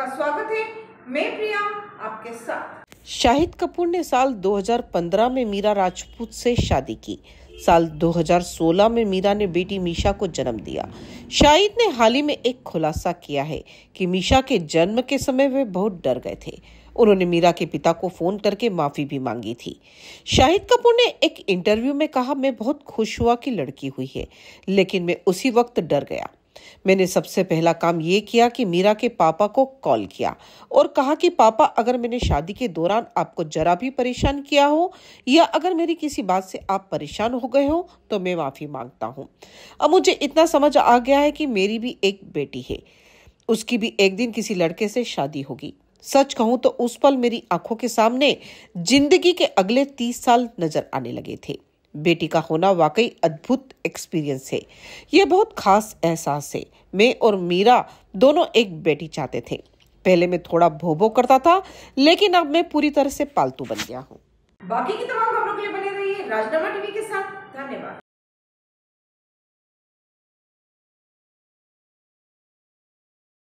आपका स्वागत है मैं प्रिया आपके साथ शाहिद कपूर ने साल 2015 में मीरा राजपूत से शादी की साल 2016 में मीरा ने बेटी मीशा को जन्म दिया शाहिद ने हाल ही में एक खुलासा किया है कि मीशा के जन्म के समय वे बहुत डर गए थे उन्होंने मीरा के पिता को फोन करके माफी भी मांगी थी शाहिद कपूर ने एक इंटरव्यू में कहा मैं बहुत खुश हुआ कि लड़की हुई है लेकिन मैं उसी वक्त डर गया मैंने सबसे पहला काम ये किया कि मीरा के पापा को कॉल किया और कहा कि पापा अगर मैंने शादी के दौरान आपको जरा भी परेशान किया हो या अगर मेरी किसी बात से आप परेशान हो गए हो तो मैं माफ़ी मांगता हूँ अब मुझे इतना समझ आ गया है कि मेरी भी एक बेटी है उसकी भी एक दिन किसी लड़के से शादी होगी सच कहूं तो उस पल मेरी आंखों के सामने जिंदगी के अगले तीस साल नजर आने लगे थे बेटी का होना वाकई अद्भुत एक्सपीरियंस है यह बहुत खास एहसास है मैं और मीरा दोनों एक बेटी चाहते थे पहले मैं थोड़ा भो भो करता था लेकिन अब मैं पूरी तरह से पालतू बन गया हूँ बाकी की तमाम खबरों के लिए बने रहिए राजनामा टीवी के साथ धन्यवाद